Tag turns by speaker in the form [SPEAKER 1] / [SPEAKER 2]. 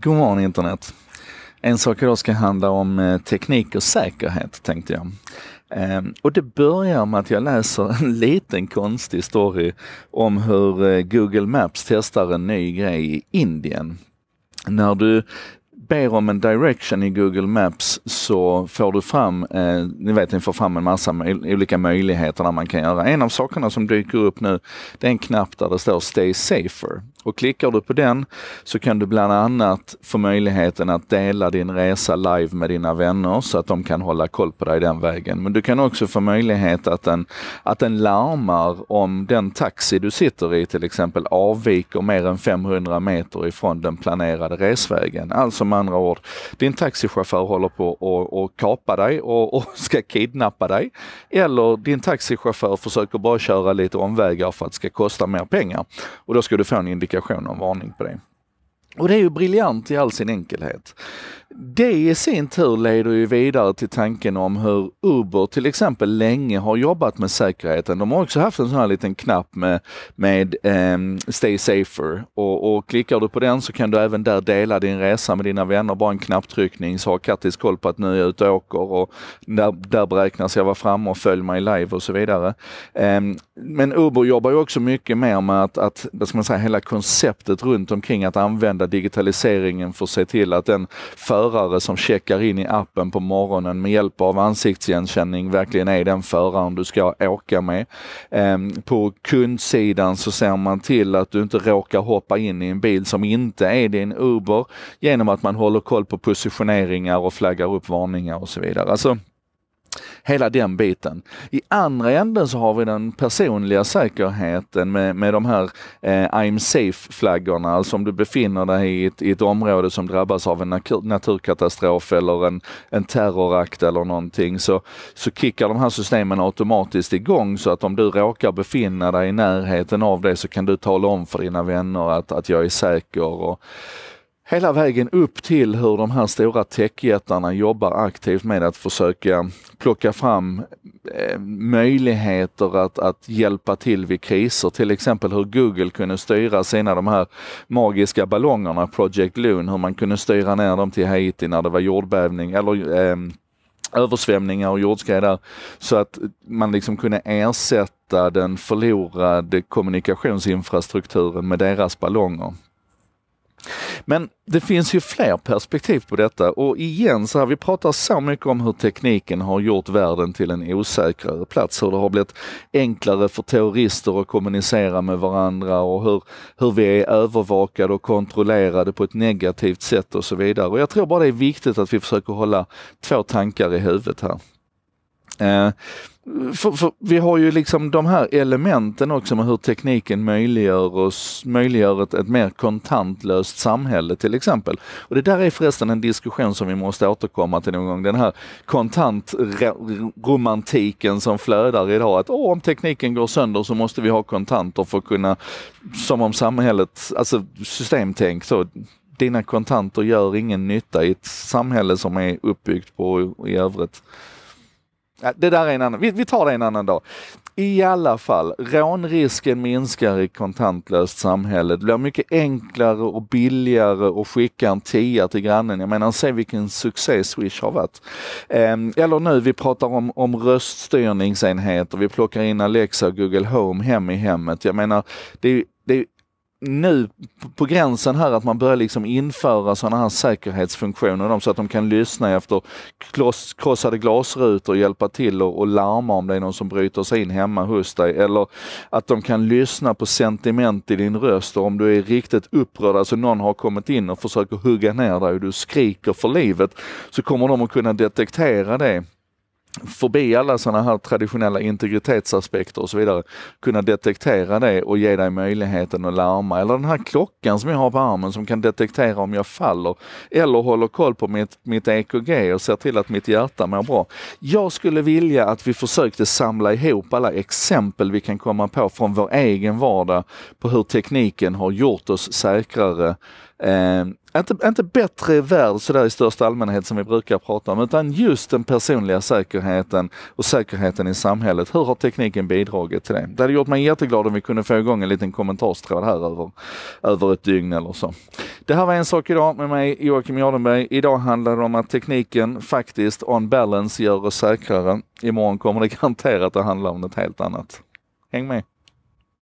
[SPEAKER 1] God morgon internet! En sak idag ska handla om eh, teknik och säkerhet tänkte jag. Ehm, och det börjar med att jag läser en liten konstig story om hur eh, Google Maps testar en ny grej i Indien. När du ber om en direction i Google Maps så får du fram, eh, ni vet ni får fram en massa olika möjligheter där man kan göra. En av sakerna som dyker upp nu, det är en knapp där det står Stay Safer. Och klickar du på den så kan du bland annat få möjligheten att dela din resa live med dina vänner så att de kan hålla koll på dig den vägen. Men du kan också få möjlighet att den, att den larmar om den taxi du sitter i till exempel avviker mer än 500 meter ifrån den planerade resvägen. Alltså man andra ord, din taxichaufför håller på och, och kapa dig och, och ska kidnappa dig. Eller din taxichaufför försöker bara köra lite omvägar för att det ska kosta mer pengar. Och då ska du få en indikation och en varning på det. Och det är ju briljant i all sin enkelhet. Det i sin tur leder ju vidare till tanken om hur Uber till exempel länge har jobbat med säkerheten. De har också haft en sån här liten knapp med, med um, Stay Safer och, och klickar du på den så kan du även där dela din resa med dina vänner. Bara en knapptryckning så har Kattis koll på att nu är jag ute och åker och där, där beräknas jag vara framme och följ mig live och så vidare. Um, men Uber jobbar ju också mycket mer med att, att vad ska man säga, hela konceptet runt omkring att använda använda digitaliseringen för att se till att den förare som checkar in i appen på morgonen med hjälp av ansiktsigenkänning verkligen är den föraren du ska åka med. Ehm, på kundsidan så ser man till att du inte råkar hoppa in i en bil som inte är din Uber genom att man håller koll på positioneringar och flaggar upp varningar och så vidare. Alltså, hela den biten. I andra änden så har vi den personliga säkerheten med, med de här eh, I'm safe-flaggorna, alltså om du befinner dig i ett, i ett område som drabbas av en naturkatastrof eller en, en terrorakt eller någonting så, så kickar de här systemen automatiskt igång så att om du råkar befinna dig i närheten av det så kan du tala om för dina vänner att, att jag är säker. Och, hela vägen upp till hur de här stora techjättarna jobbar aktivt med att försöka plocka fram eh, möjligheter att, att hjälpa till vid kriser. Till exempel hur Google kunde styra sina de här magiska ballongerna, Project Loon, hur man kunde styra ner dem till Haiti när det var jordbävning eller eh, översvämningar och jordskred där, så att man liksom kunde ersätta den förlorade kommunikationsinfrastrukturen med deras ballonger. Men det finns ju fler perspektiv på detta och igen så här, vi pratar så mycket om hur tekniken har gjort världen till en osäkrare plats, hur det har blivit enklare för terrorister att kommunicera med varandra och hur, hur vi är övervakade och kontrollerade på ett negativt sätt och så vidare. Och jag tror bara det är viktigt att vi försöker hålla två tankar i huvudet här. Eh, för, för, vi har ju liksom de här elementen också med hur tekniken möjliggör, oss, möjliggör ett, ett mer kontantlöst samhälle till exempel. Och det där är förresten en diskussion som vi måste återkomma till någon gång. Den här kontantromantiken som flödar idag. Att åh, om tekniken går sönder så måste vi ha kontanter för att kunna, som om samhället, alltså systemtänk så, dina kontanter gör ingen nytta i ett samhälle som är uppbyggt på i övrigt det där är en annan, vi, vi tar det en annan dag. I alla fall, rånrisken minskar i kontantlöst samhälle. Det blir mycket enklare och billigare att skicka en tia till grannen. Jag menar, se vilken succé Swish har varit. Ehm, eller nu, vi pratar om, om röststyrningsenheter. Vi plockar in Alexa och Google Home hem i hemmet. Jag menar, det är, det är nu på gränsen här att man börjar liksom införa sådana här säkerhetsfunktioner så att de kan lyssna efter krossade glasrutor, och hjälpa till och, och larma om det är någon som bryter sig in hemma hos dig. Eller att de kan lyssna på sentiment i din röst och om du är riktigt upprörd, alltså någon har kommit in och försöker hugga ner dig och du skriker för livet, så kommer de att kunna detektera det förbi alla sådana här traditionella integritetsaspekter och så vidare, kunna detektera det och ge dig möjligheten att larma. Eller den här klockan som jag har på armen som kan detektera om jag faller. Eller håller koll på mitt, mitt EKG och ser till att mitt hjärta mår bra. Jag skulle vilja att vi försökte samla ihop alla exempel vi kan komma på från vår egen vardag på hur tekniken har gjort oss säkrare Eh, inte, inte bättre värld sådär i största allmänhet som vi brukar prata om, utan just den personliga säkerheten och säkerheten i samhället. Hur har tekniken bidragit till det? Det hade gjort mig jätteglad om vi kunde få igång en liten kommentarstråd här över, över ett dygn eller så. Det här var en sak idag med mig, Joakim Jardenberg. Idag handlar det om att tekniken faktiskt on balance gör oss säkrare. Imorgon kommer det garanterat att handla om något helt annat. Häng med!